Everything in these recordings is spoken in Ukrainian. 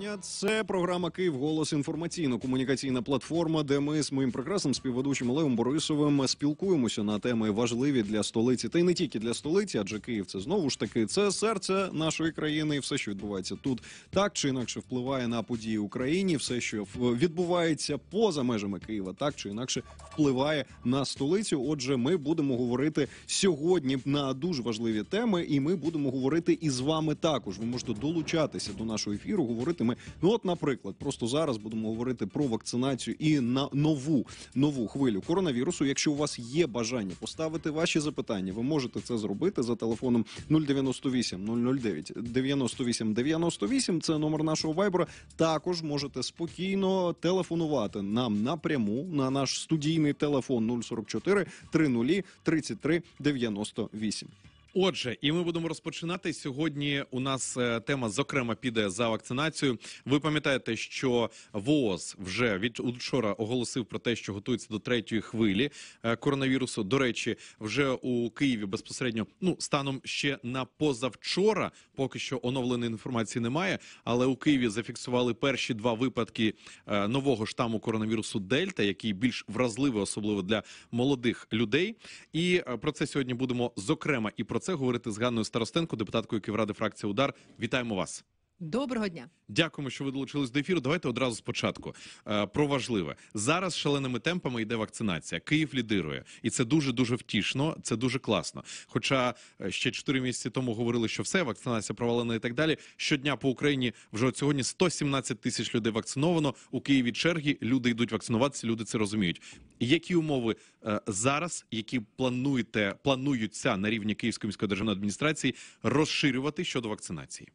дня. Це програма Київ Голос інформаційно-комунікаційна платформа, де ми з моїм прекрасним співведучим Олегом Борисовим спілкуємося на теми важливі для столиці, та й не тільки для столиці, адже Київ це знову ж таки це серце нашої країни, і все, що відбувається тут, так чи інакше впливає на події в Україні, все, що відбувається поза межами Києва, так чи інакше впливає на столицю. Отже, ми будемо говорити сьогодні на дуже важливі теми, і ми будемо говорити із вами також. Ви можете долучатися до нашого ефіру. Говорити Ну, от, наприклад, просто зараз будемо говорити про вакцинацію і на нову нову хвилю коронавірусу. Якщо у вас є бажання поставити ваші запитання, ви можете це зробити за телефоном 098 009 98 98. Це номер нашого вайбера. Також можете спокійно телефонувати нам напряму на наш студійний телефон 044 30 33 98. Отже, і ми будемо розпочинати сьогодні. У нас е, тема зокрема піде за вакцинацію. Ви пам'ятаєте, що ВОЗ вже від учора оголосив про те, що готується до третьої хвилі е, коронавірусу. До речі, вже у Києві безпосередньо ну станом ще на позавчора. Поки що оновленої інформації немає. Але у Києві зафіксували перші два випадки е, нового штаму коронавірусу Дельта, який більш вразливий, особливо для молодих людей. І про це сьогодні будемо зокрема і про про це говорити з Ганною Старостенко, депутаткою Ківради фракції Удар. Вітаємо вас. Доброго дня, дякуємо, що ви долучились до ефіру. Давайте одразу спочатку е, про важливе зараз. Шаленими темпами йде вакцинація. Київ лідирує, і це дуже дуже втішно. Це дуже класно. Хоча е, ще 4 місяці тому говорили, що все вакцинація провалена і так далі. Щодня по Україні вже от сьогодні 117 тисяч людей вакциновано. У Києві черги люди йдуть вакцинуватися. Люди це розуміють. Які умови е, зараз, які плануєте, плануються на рівні Київської міської державної адміністрації розширювати щодо вакцинації?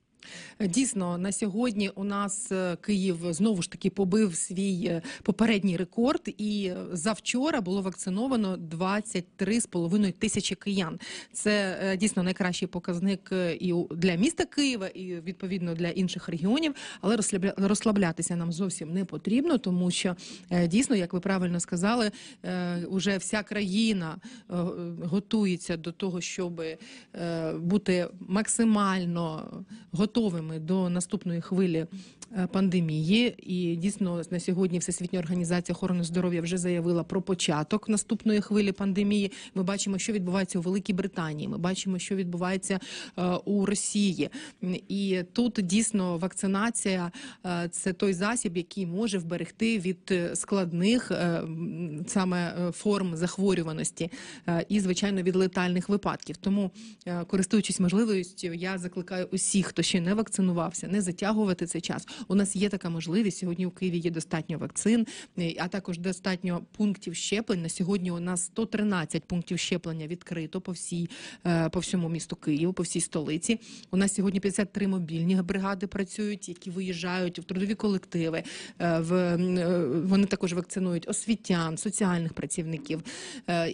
Дійсно, на сьогодні у нас е, Київ знову ж таки побив свій е, попередній рекорд, і завчора було вакциновано 23,5 тисячі киян. Це е, дійсно найкращий показник і для міста Києва, і відповідно для інших регіонів. Але розслаблятися нам зовсім не потрібно, тому що дійсно, як ви правильно сказали, уже вся країна готується до того, щоб бути максимально готовою готовими до наступної хвилі е, пандемії. І дійсно на сьогодні Всесвітня організація охорони здоров'я вже заявила про початок наступної хвилі пандемії. Ми бачимо, що відбувається у Великій Британії. Ми бачимо, що відбувається е, у Росії, і тут дійсно вакцинація е, це той засіб, який може вберегти від складних саме форм захворюваності і, звичайно, від летальних випадків. Тому, користуючись можливістю, я закликаю усіх, хто ще не вакцинувався, не затягувати цей час. У нас є така можливість сьогодні. У Києві є достатньо вакцин, е, а також достатньо пунктів щеплень. На сьогодні у нас 113 пунктів щеплення відкрито по всій е, по всьому місту Києву, по всій столиці. У нас сьогодні 53 мобільні бригади працюють, які виїжджають в трудові колективи. Е, в вони також вакцинують освітян, соціальних працівників,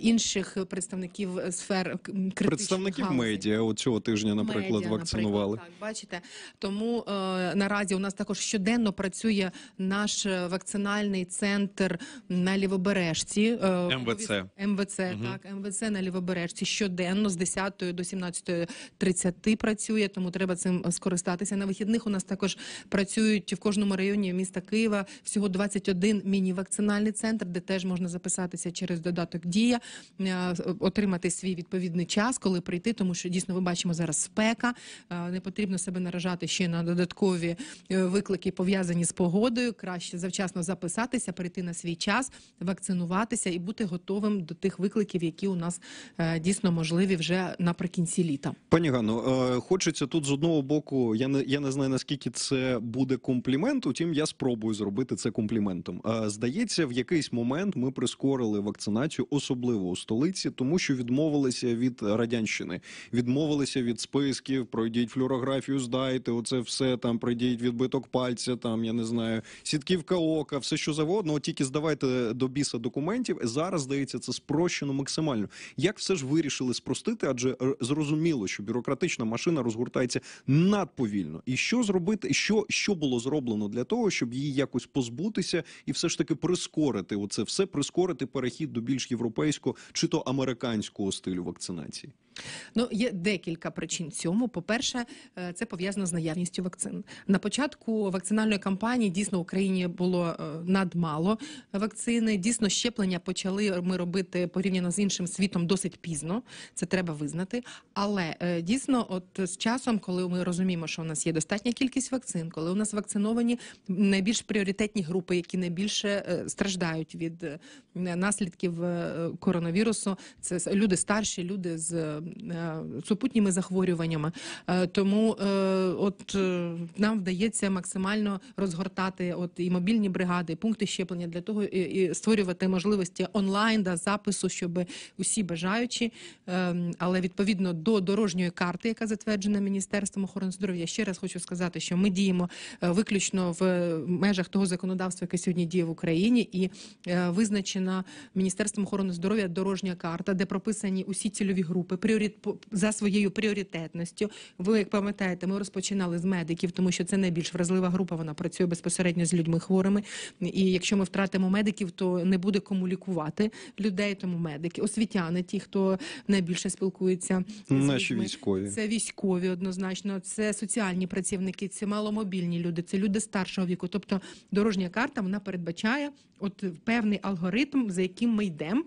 інших представників сфер критичних представників галузей. медіа. От цього тижня, наприклад, медіа, вакцинували. Наприклад, так, бачите, тому е, наразі у нас також щоденно працює наш е, вакцинальний центр на лівобережці. Е, МВЦ МВЦ, угу. так МВЦ на лівобережці. Щоденно з 10 до 17.30 працює. Тому треба цим скористатися. На вихідних у нас також працюють в кожному районі міста Києва. Всього 21 міні-вакцинальний центр, де теж можна записатися через додаток Дія, е, отримати свій відповідний час, коли прийти, тому що дійсно ми бачимо зараз спека. Е, не потрібно себе наражати ще на додаткові е, виклики, пов'язані з погодою. Краще завчасно записатися, прийти на свій час, вакцинуватися і бути готовим до тих викликів, які у нас е, дійсно можливі вже наприкінці літа. Пані Ганно, е, хочеться тут з одного боку. Я не я не знаю наскільки це буде комплімент. Утім, я спробую зробити це компліментом. Здається, в якийсь момент ми прискорили вакцинацію, особливо у столиці, тому що відмовилися від радянщини, відмовилися від списків, пройдіть флюорографію з страждаєте, оце все там придіть відбиток пальця, там я не знаю, сітківка ока, все що завгодно. От тільки здавайте до біса документів. Зараз здається, це спрощено максимально. Як все ж вирішили спростити? Адже е, зрозуміло, що бюрократична машина розгортається надповільно. І що зробити, що що було зроблено для того, щоб її якось позбутися, і все ж таки прискорити оце все прискорити перехід до більш європейського чи то американського стилю вакцинації. Ну, є декілька причин цьому. По-перше, е, це пов'язано з наявністю вакцин. На початку вакцинальної кампанії дійсно в Україні було е, надмало вакцини. Дійсно, щеплення почали ми робити порівняно з іншим світом досить пізно. Це треба визнати. Але е, дійсно, от з часом, коли ми розуміємо, що у нас є достатня кількість вакцин, коли у нас вакциновані найбільш пріоритетні групи, які найбільше страждають від наслідків коронавірусу, це люди старші, люди з. Е, супутніми захворюваннями. Е, тому е, от нам вдається максимально розгортати от і мобільні бригади, і пункти щеплення для того і створювати можливості онлайн да запису, щоб усі бажаючі, але відповідно до дорожньої карти, яка затверджена міністерством охорони здоров'я, ще раз хочу сказати, що ми діємо виключно в межах того законодавства, яке сьогодні діє в Україні, і визначена міністерством охорони здоров'я дорожня карта, де прописані усі цільові групи пріорит... за своєю пріоритетністю. Ви як пам'ятаєте, ми розпочинали з медиків, тому що це найбільш вразлива група. Вона працює безпосередньо з людьми хворими. І якщо ми втратимо медиків, то не буде кому лікувати людей. Тому медики, освітяни, ті, хто найбільше спілкується, з наші військові це військові, однозначно, це соціальні працівники, це маломобільні люди, це люди старшого віку. Тобто дорожня карта вона передбачає от певний алгоритм, за яким ми йдемо.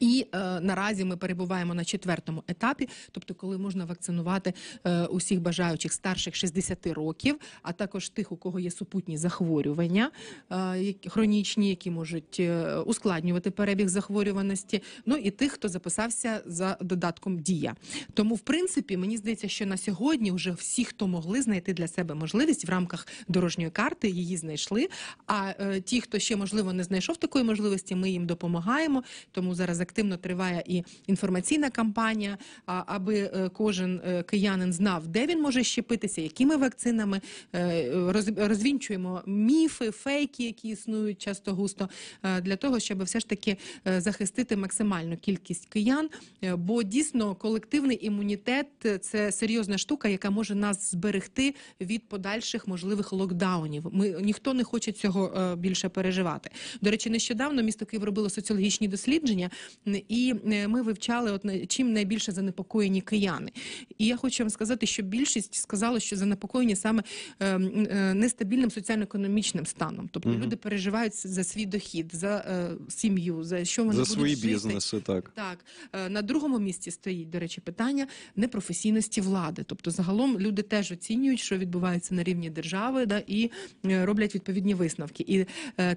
І е, наразі ми перебуваємо на четвертому етапі, тобто, коли можна вакцинувати е, усіх бажаючих старших 60 років, а також тих, у кого є супутні захворювання е, хронічні, які можуть е, ускладнювати перебіг захворюваності. Ну і тих, хто записався за додатком дія. Тому, в принципі, мені здається, що на сьогодні вже всі, хто могли знайти для себе можливість в рамках дорожньої карти, її знайшли. А е, ті, хто ще можливо не знайшов такої можливості, ми їм допомагаємо. Тому зараз активно триває і інформаційна кампанія, аби е, кожен е, киянин знав, де він може щепитися, якими вакцинами е, розвінчуємо міфи, фейки, які існують часто густо, для того, щоб все ж таки захистити максимальну кількість киян. Бо дійсно колективний імунітет це серйозна штука, яка може нас зберегти від подальших можливих локдаунів. Ми ніхто не хоче цього більше переживати. До речі, нещодавно місто Київ робило соціологічні дослідження, і е, ми вивчали от е, чим найбільше занепокоєні кияни. І я хочу вам сказати, що більшість сказала, що занепокоєні саме е, нестабільним соціально-економічним станом. Тобто угу. люди переживають за свій дохід, за сім'ю, за що вони за будуть свої жити. бізнеси. Так так на другому місці стоїть до речі питання непрофесійності влади. Тобто, загалом люди теж оцінюють, що відбувається на рівні держави, да і роблять відповідні висновки. І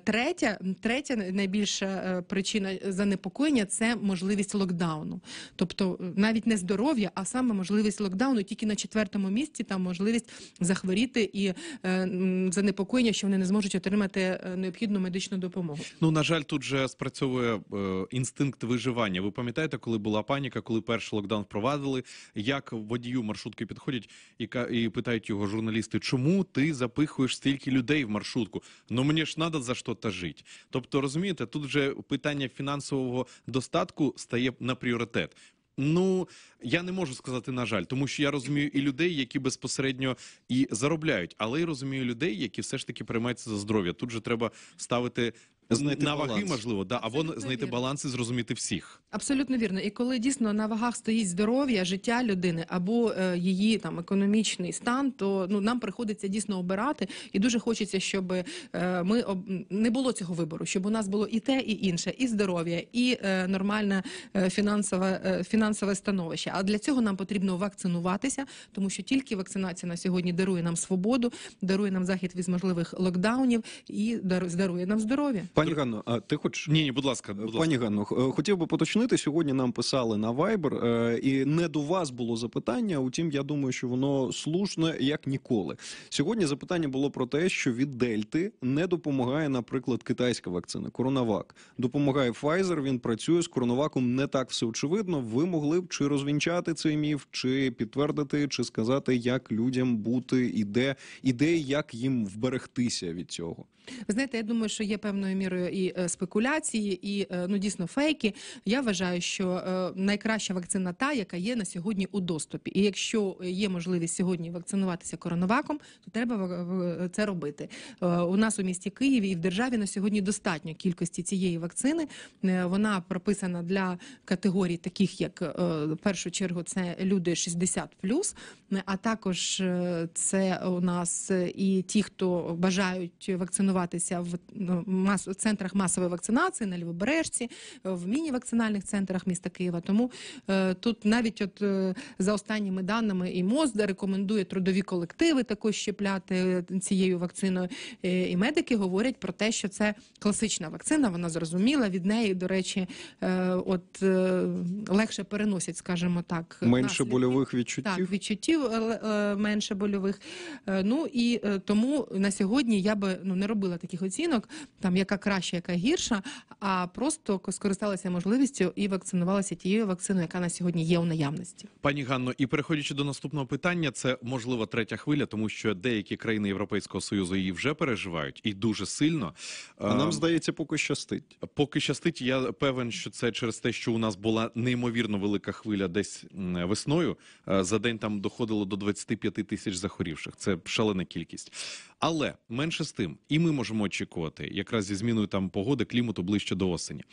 третя, третя найбільша причина занепокоєння це можливість локдауну, тобто е, навіть не здоров'я, а саме можливість локдауну, тільки на четвертому місці там можливість захворіти і е, занепокоєння, що вони не зможуть отримати е, необхідну медичну допомогу. Ну на жаль, тут же спрацьовує е, інстинкт виживання. Ви пам'ятаєте, коли була паніка, коли перший локдаун впровадили, як водію маршрутки підходять і і питають його журналісти, чому ти запихуєш стільки людей в маршрутку? Ну мені ж треба за що то жити. Тобто, розумієте, тут вже питання фінансового достатку стає на пріоритет. Ну я не можу сказати на жаль, тому що я розумію і людей, які безпосередньо і заробляють, але й розумію людей, які все ж таки приймаються за здоров'я. Тут же треба ставити знайти на ваги, можливо, да або Абсолютно знайти вірно. баланс і зрозуміти всіх. Абсолютно вірно. І коли дійсно на вагах стоїть здоров'я, життя людини або е, її там економічний стан, то ну нам приходиться дійсно обирати, і дуже хочеться, щоб е, ми об... не було цього вибору, щоб у нас було і те, і інше, і здоров'я, і е, нормальне е, фінансове е, фінансове становище. А для цього нам потрібно вакцинуватися, тому що тільки вакцинація на сьогодні дарує нам свободу, дарує нам захід від можливих локдаунів і дарує нам здоров'я. Пані Ганно, а ти хочеш? Ні, ні, будь ласка, будь ласка. пані Ганно, е, хотів би поточнити. Сьогодні нам писали на Viber, е, і не до вас було запитання. Утім, я думаю, що воно слушне як ніколи. Сьогодні запитання було про те, що від Дельти не допомагає, наприклад, китайська вакцина Коронавак. Допомагає Pfizer, Він працює з коронаваком. Не так все очевидно. Ви могли б чи розвінчати цей міф, чи підтвердити, чи сказати, як людям бути і де і де, як їм вберегтися від цього. Ви знаєте, я думаю, що є певною мірою і е, спекуляції, і е, ну дійсно фейки. Я вважаю, що е, найкраща вакцина та, яка є на сьогодні у доступі. І якщо є можливість сьогодні вакцинуватися коронаваком, то треба це робити. У нас у місті Києві і в державі на сьогодні достатньо кількості цієї вакцини. Вона прописана для категорій, таких як в першу чергу це люди 60+, а також це у нас і ті, хто бажають вакцинуватися в ну, масу центрах масової вакцинації на Лівобережці, в міні-вакцинальних центрах міста Києва. Тому е, тут навіть от е, за останніми даними і МОЗ рекомендує трудові колективи також щепляти е, цією вакциною. Е, і медики говорять про те, що це класична вакцина. Вона зрозуміла від неї, до речі, е, от е, легше переносять, скажімо так, менше наслідки. больових відчуттів. Так, відчуттів е, е менше больових. Е, ну і е, тому на сьогодні я би ну не робила таких оцінок, там яка краща, яка гірша, а просто скористалася можливістю і вакцинувалася тією вакциною, яка на сьогодні є у наявності. Пані Ганно, і переходячи до наступного питання, це можливо третя хвиля, тому що деякі країни Європейського союзу її вже переживають і дуже сильно. А нам ем, здається, поки щастить. Поки щастить, я певен, що це через те, що у нас була неймовірно велика хвиля, десь весною е, за день там доходило до 25 тисяч захворівших. Це шалена кількість, але менше з тим, і ми можемо очікувати якраз зі змін зміною там погоди, клімату ближче до осені.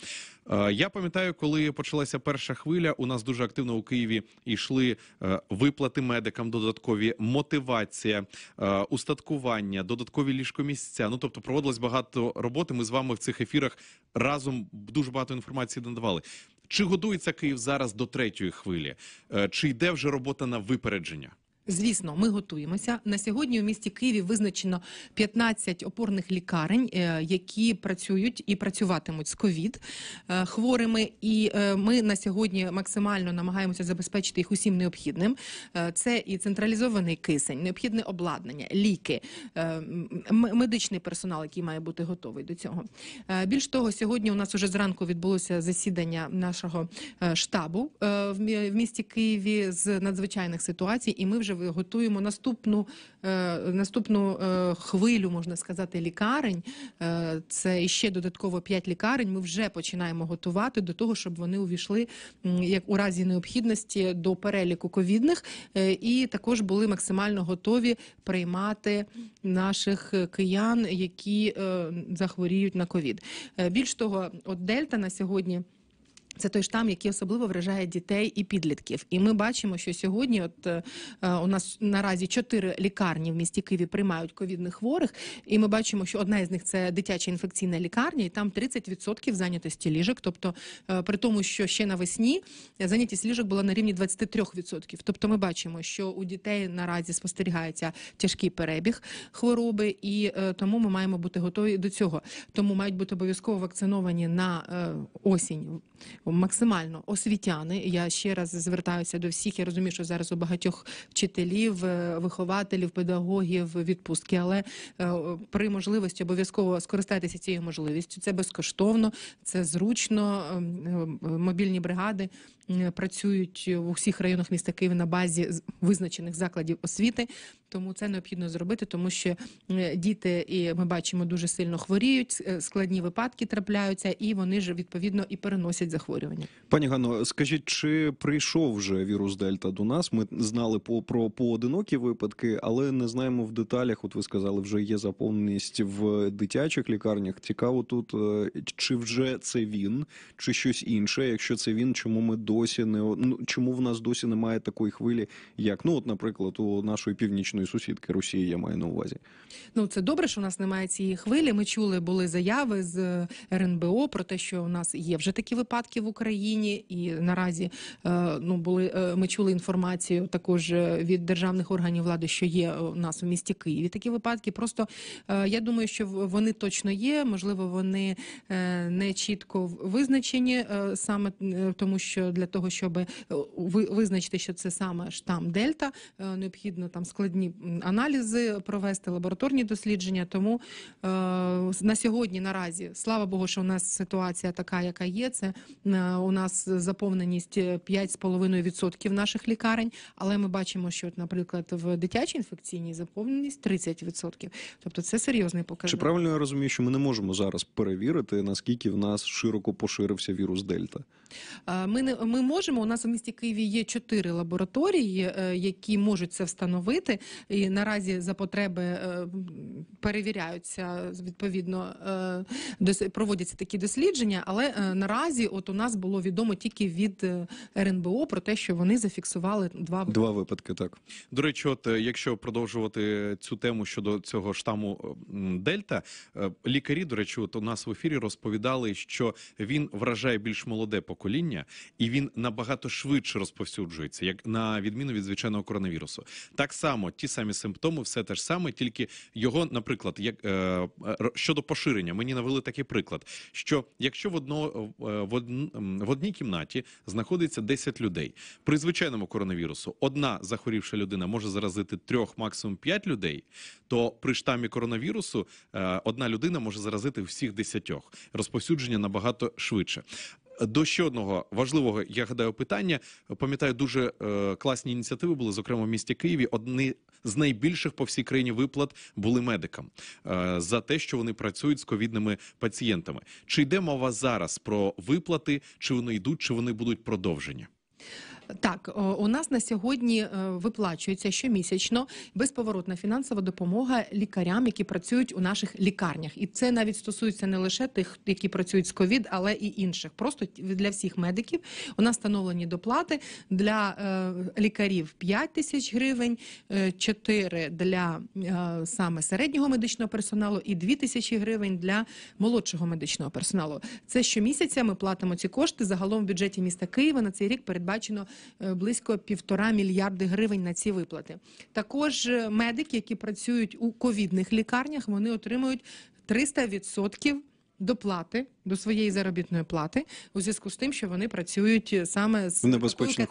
Е, я пам'ятаю, коли почалася перша хвиля, у нас дуже активно у Києві йшли е, виплати медикам, додаткові мотивація, е, устаткування, додаткові ліжкомісця. Ну тобто проводилось багато роботи. Ми з вами в цих ефірах разом дуже багато інформації надавали. Чи готується Київ зараз до третьої хвилі? Чи йде вже робота на випередження? Звісно, ми готуємося на сьогодні. У місті Києві визначено 15 опорних лікарень, е, які працюють і працюватимуть з ковід е, хворими. І е, ми на сьогодні максимально намагаємося забезпечити їх усім необхідним. Це і централізований кисень, необхідне обладнання, ліки, медичний персонал, який має бути готовий до цього. Більш того, сьогодні у нас уже зранку відбулося засідання нашого штабу в місті Києві з надзвичайних ситуацій, і ми вже пережив, готуємо наступну е, наступну е, хвилю, можна сказати, лікарень. Е, це ще додатково 5 лікарень. Ми вже починаємо готувати до того, щоб вони увійшли як у разі необхідності до переліку ковідних, і також були максимально готові приймати наших киян, які захворіють на ковід. Більш того, от дельта на сьогодні. Це той штам, який особливо вражає дітей і підлітків. І ми бачимо, що сьогодні, от е, е, у нас наразі чотири лікарні в місті Києві приймають ковідних хворих, і ми бачимо, що одна із них це дитяча інфекційна лікарня, і там 30% зайнятості ліжок. Тобто, е, при тому, що ще навесні зайнятість ліжок була на рівні 23%. Тобто, ми бачимо, що у дітей наразі спостерігається тяжкий перебіг хвороби, і тому ми маємо бути готові до цього. Тому мають бути обов'язково вакциновані на осінь максимально освітяни. Я ще раз звертаюся до всіх. Я розумію, що зараз у багатьох вчителів, е, вихователів, педагогів відпустки, але е, при можливості обов'язково скористатися цією можливістю. Це безкоштовно, це зручно. Ем, ем, мобільні бригади Е, працюють в усіх районах міста Києва на базі визначених закладів освіти. Тому це необхідно зробити, тому що е, діти і ми бачимо дуже сильно хворіють, е, складні випадки трапляються, і вони ж відповідно і переносять захворювання. Пані Гано, скажіть, чи прийшов вже вірус Дельта до нас? Ми знали по про поодинокі випадки, але не знаємо в деталях. От ви сказали, вже є заповненість в дитячих лікарнях. Цікаво тут чи вже це він, чи щось інше. Якщо це він, чому ми до досі не ну, чому в нас досі немає такої хвилі, як ну, от, наприклад, у нашої північної сусідки Росії, я маю на увазі. Ну це добре, що у нас немає цієї хвилі. Ми чули, були заяви з е, РНБО про те, що у нас є вже такі випадки в Україні, і наразі е, ну були е, ми чули інформацію також від державних органів влади, що є у нас у місті Києві такі випадки. Просто я думаю, що вони точно є. Можливо, вони не чітко визначені саме тому, що для того, щоб е, визначити, що це саме штам Дельта, е, необхідно там складні аналізи провести, лабораторні дослідження. Тому е, на сьогодні, наразі, слава Богу, що у нас ситуація така, яка є. Це у нас заповненість 5,5% наших лікарень, але ми бачимо, що, наприклад, в дитячій інфекційній заповненість 30%. Тобто, це серйозний показник. Чи правильно я розумію, що ми не можемо зараз перевірити наскільки в нас широко поширився вірус Дельта? Ми не ми можемо. У нас в місті Києві є чотири лабораторії, е, які можуть це встановити. І наразі за потреби е, перевіряються відповідно, е, проводяться такі дослідження. Але наразі, от у нас було відомо тільки від РНБО про те, що вони зафіксували два випадки. Два випадки. Так до речі, от якщо продовжувати цю тему щодо цього штаму Дельта, лікарі до речі, от у нас в ефірі розповідали, що він вражає більш молоде покоління і він він набагато швидше розповсюджується, як на відміну від звичайного коронавірусу. Так само ті самі симптоми, все те ж саме, тільки його, наприклад, як е, щодо поширення, мені навели такий приклад: що якщо в одно е, в, од, в одній кімнаті знаходиться 10 людей при звичайному коронавірусу, одна захворівша людина може заразити трьох, максимум п'ять людей, то при штамі коронавірусу е, одна людина може заразити всіх десятьох. Розповсюдження набагато швидше. До ще одного важливого я гадаю питання. Пам'ятаю, дуже е, класні ініціативи були, зокрема в місті Києві. Одні з найбільших по всій країні виплат були медикам е, за те, що вони працюють з ковідними пацієнтами. Чи йде мова зараз про виплати? Чи вони йдуть, чи вони будуть продовжені? Так, у нас на сьогодні е, виплачується щомісячно безповоротна фінансова допомога лікарям, які працюють у наших лікарнях, і це навіть стосується не лише тих, які працюють з ковід, але і інших. Просто для всіх медиків у нас встановлені доплати для е, лікарів 5 тисяч гривень, 4 е, для саме середнього медичного персоналу і 2 тисячі гривень для молодшого медичного персоналу. Це щомісяця ми платимо ці кошти загалом в бюджеті міста Києва на цей рік передбачено. Е, близько півтора мільярди гривень на ці виплати. Також е, медики, які працюють у ковідних лікарнях, вони отримують 300% доплати до своєї заробітної плати у зв'язку з тим, що вони працюють е, саме з такою категорією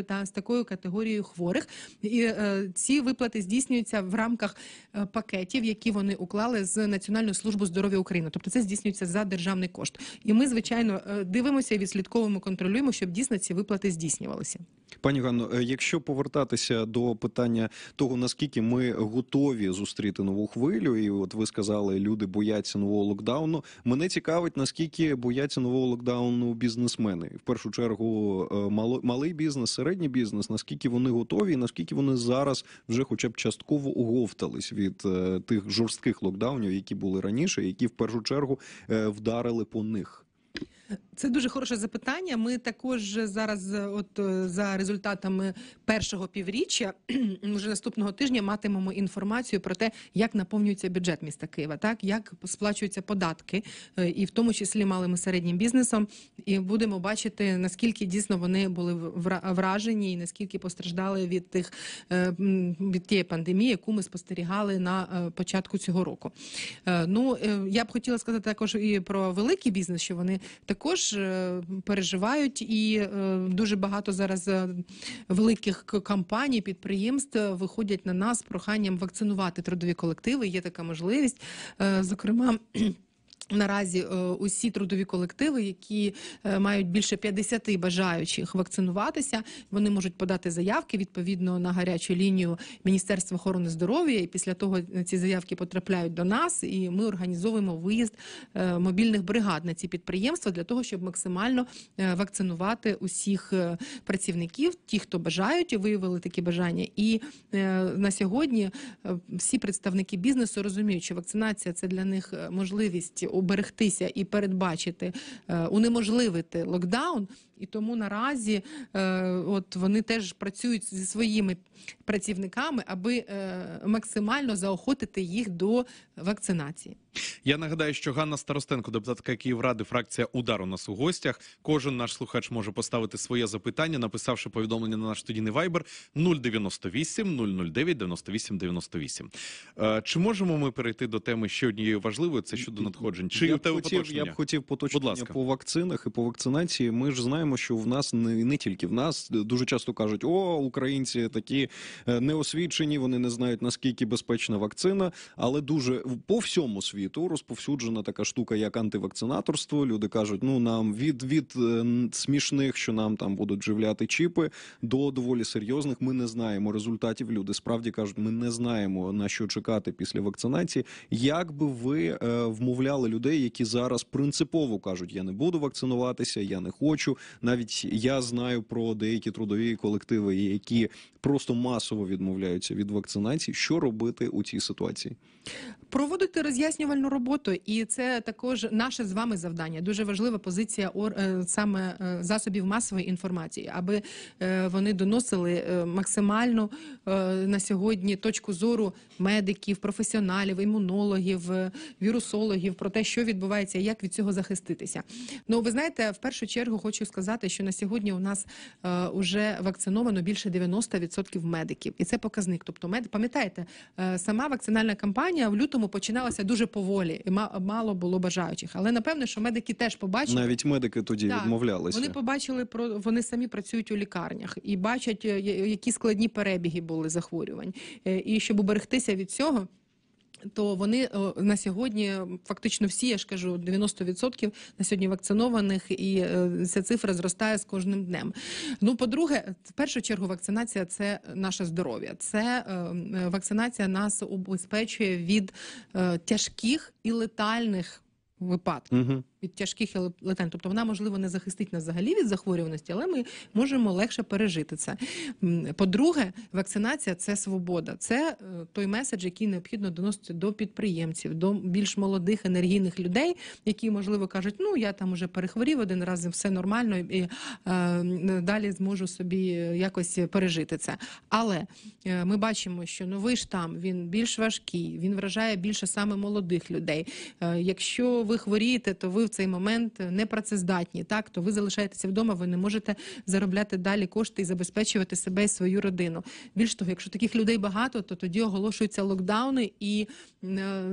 умовах. та з такою категорією хворих, і е, ці виплати здійснюються в рамках е, пакетів, які вони уклали з Національною службою здоров'я України. Тобто це здійснюється за державний кошт. І ми, звичайно, е, дивимося і відслідковуємо, контролюємо, щоб дійсно ці виплати здійснювалися. Пані Ганно, якщо повертатися до питання того, наскільки ми готові зустріти нову хвилю, і от ви сказали, люди бояться нового локдауну. Мене цікавить на наскільки бояться нового локдауну бізнесмени, в першу чергу, е, малий бізнес, середній бізнес, наскільки вони готові, і наскільки вони зараз вже, хоча б частково оговтались від е, тих жорстких локдаунів, які були раніше, які в першу чергу е, вдарили по них. Це дуже хороше запитання. Ми також зараз, е, от е, за результатами першого півріччя, вже наступного тижня матимемо інформацію про те, як наповнюється бюджет міста Києва, так як сплачуються податки, е, і в тому числі малим і середнім бізнесом. І будемо бачити, наскільки дійсно вони були вражені, і наскільки постраждали від тих від тієї пандемії, яку ми спостерігали на початку цього року. Ну я б хотіла сказати також і про великий бізнес, що вони так також е, переживають, і е, дуже багато зараз е, великих компаній, підприємств виходять на нас проханням вакцинувати трудові колективи. Є така можливість, зокрема. Наразі е, усі трудові колективи, які е, мають більше 50 бажаючих вакцинуватися, вони можуть подати заявки відповідно на гарячу лінію Міністерства охорони здоров'я. І після того е, ці заявки потрапляють до нас, і ми організовуємо виїзд мобільних бригад на ці підприємства для того, щоб максимально вакцинувати усіх працівників, ті, хто бажають, виявили такі бажання. І на сьогодні всі представники бізнесу розуміють, що вакцинація це для них можливість уберегтися і передбачити, е, унеможливити локдаун. І тому наразі е, от вони теж працюють зі своїми працівниками, аби е, максимально заохотити їх до вакцинації. Я нагадаю, що Ганна Старостенко, депутатка Київради, фракція «Удар» у нас у гостях. Кожен наш слухач може поставити своє запитання, написавши повідомлення на наш студійний вайбер 098 009 98 98. Чи можемо ми перейти до теми ще однієї важливої? Це щодо надходжень. Чи я б хотів, я б хотів поточнення по вакцинах і по вакцинації. Ми ж знаємо, що в нас не, не тільки в нас дуже часто кажуть: о, українці такі е, неосвічені, вони не знають наскільки безпечна вакцина, але дуже по всьому світу. То розповсюджена така штука, як антивакцинаторство. Люди кажуть, ну нам від від е, смішних, що нам там будуть живляти чіпи, до доволі серйозних. Ми не знаємо результатів. Люди справді кажуть, ми не знаємо на що чекати після вакцинації. Як би ви е, вмовляли людей, які зараз принципово кажуть, я не буду вакцинуватися, я не хочу. Навіть я знаю про деякі трудові колективи, які просто масово відмовляються від вакцинації. Що робити у цій ситуації? Проводити роз'яснювальні правильну роботу, і це також наше з вами завдання. Дуже важлива позиція ор е, саме е, засобів масової інформації, аби е, вони доносили максимально на сьогодні точку зору медиків, професіоналів, імунологів, вірусологів про те, що відбувається, як від цього захиститися. Ну ви знаєте, в першу чергу хочу сказати, що на сьогодні у нас вже вакциновано більше 90% медиків, і це показник. Тобто, мед пам'ятаєте, сама вакцинальна кампанія в лютому починалася дуже поволі, і мало було бажаючих. Але напевно, що медики теж побачили навіть медики тоді так, відмовлялися. Вони побачили про вони самі працюють у лікарнях і бачать, е, які складні перебіги були захворювань, е, і щоб уберегтися від цього. То вони е, на сьогодні фактично всі, я ж кажу, 90% на сьогодні вакцинованих, і е, ця цифра зростає з кожним днем. Ну, по-друге, в першу чергу, вакцинація це наше здоров'я. Це е, вакцинація нас убезпечує від тяжких і летальних випадків. Угу від тяжких і Тобто вона, можливо, не захистить нас взагалі від захворюваності, але ми можемо легше пережити це. По-друге, вакцинація це свобода, це е, той меседж, який необхідно доносити до підприємців, до більш молодих енергійних людей, які можливо кажуть, ну я там уже перехворів один раз, все нормально і е, далі зможу собі якось пережити це. Але е, ми бачимо, що новий штам він більш важкий, він вражає більше саме молодих людей. Е, якщо ви хворієте, то ви в цей момент не працездатні. так то ви залишаєтеся вдома, ви не можете заробляти далі кошти і забезпечувати себе і свою родину. Більш того, якщо таких людей багато, то тоді оголошуються локдауни, і е,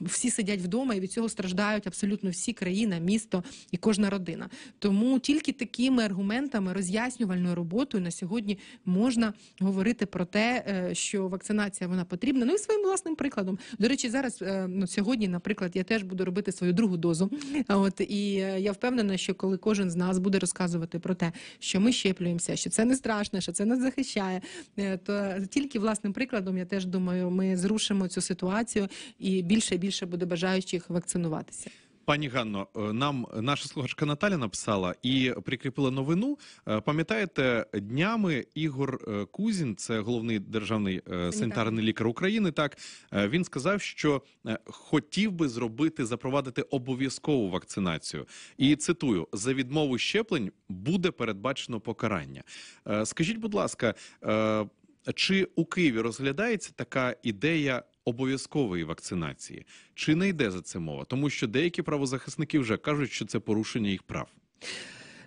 всі сидять вдома, і від цього страждають абсолютно всі країна, місто і кожна родина. Тому тільки такими аргументами роз'яснювальною роботою на сьогодні можна говорити про те, е, що вакцинація вона потрібна. Ну і своїм власним прикладом. До речі, зараз е, ну, сьогодні, наприклад, я теж буду робити свою другу дозу От і е, я впевнена, що коли кожен з нас буде розказувати про те, що ми щеплюємося, що це не страшно, що це нас захищає, е, то тільки власним прикладом я теж думаю, ми зрушимо цю ситуацію, і більше і більше буде бажаючих вакцинуватися. Пані Ганно, е, нам наша слухачка Наталя написала і прикріпила новину. Е, пам'ятаєте, днями Ігор е, Кузін, це головний державний санітарний лікар України. Так він сказав, що хотів би зробити запровадити обов'язкову вакцинацію. І цитую: за відмову щеплень буде передбачено покарання. Скажіть, будь ласка. Чи у Києві розглядається така ідея обов'язкової вакцинації. Чи не йде за це мова? Тому що деякі правозахисники вже кажуть, що це порушення їх прав.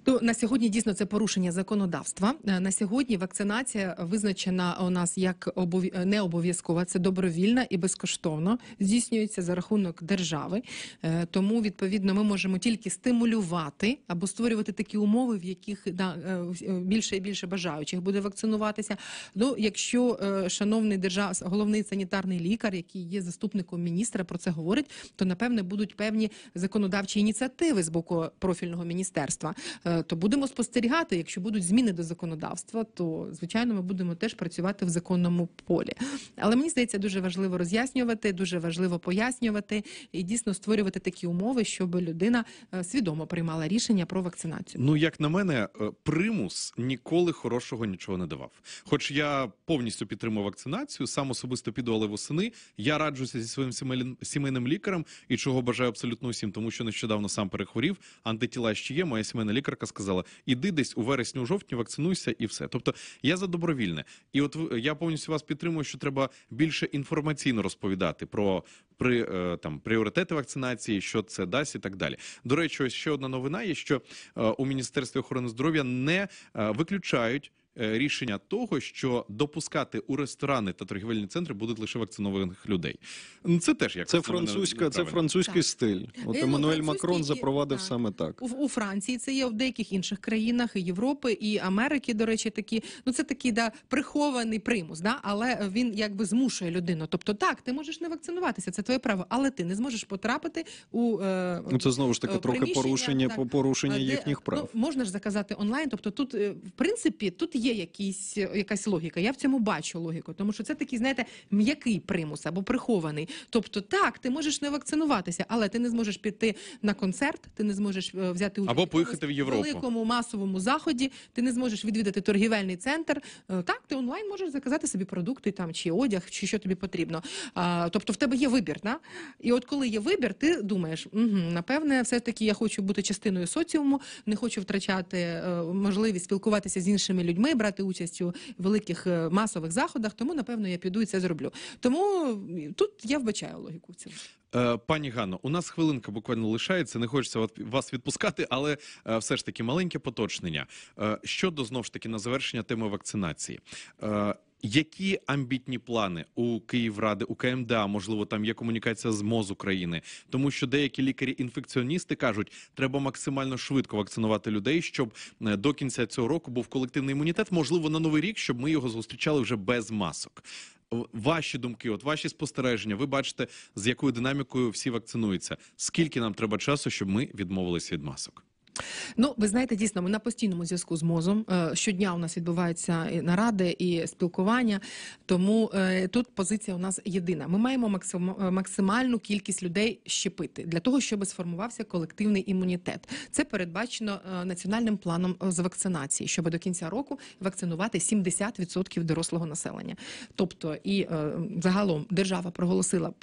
То на сьогодні дійсно це порушення законодавства. Е, на сьогодні вакцинація визначена у нас як обов... Е, не обов'язкова, це добровільна і безкоштовно здійснюється за рахунок держави. Е, тому відповідно ми можемо тільки стимулювати або створювати такі умови, в яких да, більше і більше бажаючих буде вакцинуватися. Ну якщо шановний держав, головний санітарний лікар, який є заступником міністра, про це говорить, то напевне будуть певні законодавчі ініціативи з боку профільного міністерства. Е, то будемо спостерігати. Якщо будуть зміни до законодавства, то звичайно ми будемо теж працювати в законному полі. Але мені здається, дуже важливо роз'яснювати, дуже важливо пояснювати і дійсно створювати такі умови, щоб людина е, свідомо приймала рішення про вакцинацію. Ну як на мене, е, примус ніколи хорошого нічого не давав. Хоч я повністю підтримую вакцинацію, сам особисто піду, але восени я раджуся зі своїм сімейним лікарем і чого бажаю абсолютно усім, тому що нещодавно сам перехворів. Антитіла ще є. Моя сімейна лікарка лікарка сказала: іди десь у вересню-жовтні, вакцинуйся, і все. Тобто я за добровільне, і от я повністю вас підтримую, що треба більше інформаційно розповідати про при е, там пріоритети вакцинації, що це дасть, і так далі. До речі, ось ще одна новина є, що е, у міністерстві охорони здоров'я не е, виключають. Е, рішення того, що допускати у ресторани та торгівельні центри будуть лише вакцинованих людей. Ну, це теж як це французька, це французький так. стиль. Е, От ну, Еммануель Макрон запровадив так. саме так у, у Франції. Це є в деяких інших країнах Європи і Америки. До речі, такі ну це такий да прихований примус, да але він якби змушує людину. Тобто, так ти можеш не вакцинуватися, це твоє право, але ти не зможеш потрапити у е, Ну, це знову ж таки трохи порушення так, порушення де, їхніх ну, прав. Ну, можна ж заказати онлайн. Тобто, тут в принципі тут є якісь е, якась логіка. Я в цьому бачу логіку, тому що це такий, знаєте, м'який примус або прихований. Тобто, так, ти можеш не вакцинуватися, але ти не зможеш піти на концерт, ти не зможеш е, взяти участь або поїхати в Європу. великому масовому заході. Ти не зможеш відвідати торгівельний центр. Е, так, ти онлайн можеш заказати собі продукти там чи одяг, чи що тобі потрібно. Тобто, в тебе є вибір, на, і от коли є вибір, ти думаєш, угу, напевне, все таки я хочу бути частиною соціуму, не хочу втрачати можливість спілкуватися з іншими людьми має брати участь у великих е, масових заходах, тому напевно я піду і це зроблю. Тому тут я вбачаю логіку в цьому. Е, пані Ганно, у нас хвилинка буквально лишається. Не хочеться вас відпускати, але е, все ж таки маленьке поточнення щодо знов ж таки на завершення теми вакцинації. Які амбітні плани у Київради у КМДА? Можливо, там є комунікація з МОЗ України, тому що деякі лікарі-інфекціоністи кажуть, треба максимально швидко вакцинувати людей, щоб е, до кінця цього року був колективний імунітет. Можливо, на новий рік, щоб ми його зустрічали вже без масок. Ваші думки, от ваші спостереження. Ви бачите, з якою динамікою всі вакцинуються. Скільки нам треба часу, щоб ми відмовилися від масок? Ну, ви знаєте, дійсно, ми на постійному зв'язку з мозом. Е, щодня у нас відбуваються наради і спілкування. Тому е, тут позиція у нас єдина. Ми маємо е, максимальну кількість людей щепити для того, щоб сформувався колективний імунітет. Це передбачено національним планом з вакцинації, щоб до кінця року вакцинувати 70% дорослого населення. Тобто, і загалом держава проголосила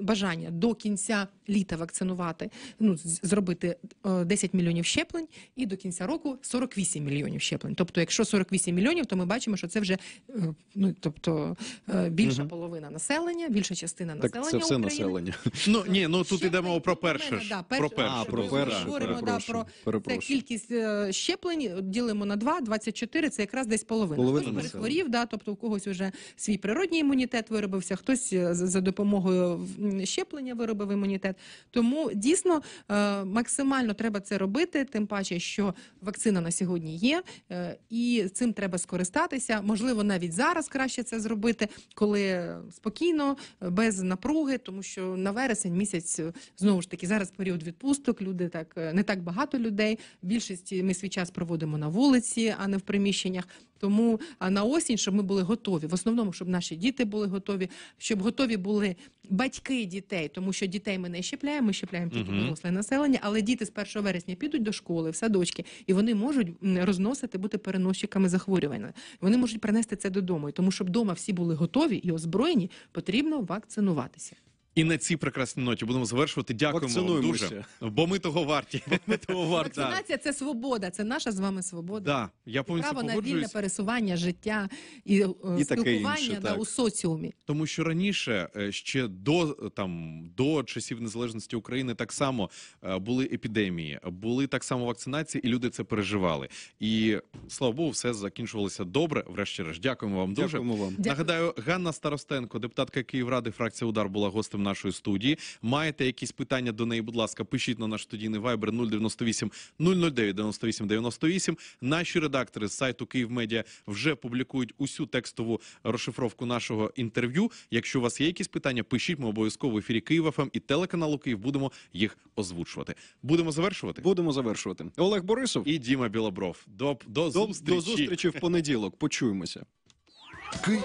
бажання до кінця літа вакцинувати, ну зробити 10 мільйонів щеплень, і до кінця року 48 мільйонів щеплень. Тобто, якщо 48 мільйонів, то ми бачимо, що це вже е, ну тобто е, більша угу. половина населення, більша частина так населення. Це все України. населення. Ну ні, ну тут йдемо про перше. Ж. про перше. Ми говоримо про це кількість е, щеплень. Ділимо на 2, 24 – Це якраз десь половина. половина хтось перехворів, да, тобто у когось вже свій природній імунітет виробився, хтось за допомогою щеплення виробив імунітет. Тому дійсно максимально треба це робити тим паче, що вакцина на сьогодні є, е, і цим треба скористатися. Можливо, навіть зараз краще це зробити, коли спокійно, без напруги, тому що на вересень місяць е, знову ж таки зараз період відпусток. Люди так е, не так багато людей. Більшість ми свій час проводимо на вулиці, а не в приміщеннях. Тому а на осінь, щоб ми були готові, в основному, щоб наші діти були готові, щоб готові були батьки дітей, тому що дітей ми не щепляємо, ми щепляємо тільки угу. доросле населення, але діти з 1 вересня підуть до школи, в садочки, і вони можуть розносити бути переносчиками захворювання. Вони можуть принести це додому. І тому, щоб вдома всі були готові і озброєні, потрібно вакцинуватися. І на цій прекрасній ноті будемо завершувати. Дякуємо дуже. Бо ми того варті. Бо ми того варті. Вакцинація це свобода, це наша з вами свобода. Да, я повністю Право на вільне пересування, життя і, е, і спілкування інше, да, у соціумі. Тому що раніше е, ще до там до часів незалежності України так само е, були епідемії, були так само вакцинації, і люди це переживали. І слава Богу, все закінчувалося добре. Врешті-решт, дякуємо вам дуже. Дякуємо вам. Нагадаю, Ганна Старостенко, депутатка Київради, фракція Удар була гостем нашої студії. Маєте якісь питання до неї? Будь ласка, пишіть на наш студійний вайбер 098 009 98 98. Наші редактори з сайту «Київмедіа» вже публікують усю текстову розшифровку нашого інтерв'ю. Якщо у вас є якісь питання, пишіть ми обов'язково в ефірі Києва «Київ.ФМ» ем» і телеканалу Київ. Будемо їх озвучувати. Будемо завершувати. Будемо завершувати. Олег Борисов і Діма Білобров. До до, до, зустрічі. до зустрічі в понеділок. Почуємося. Ки...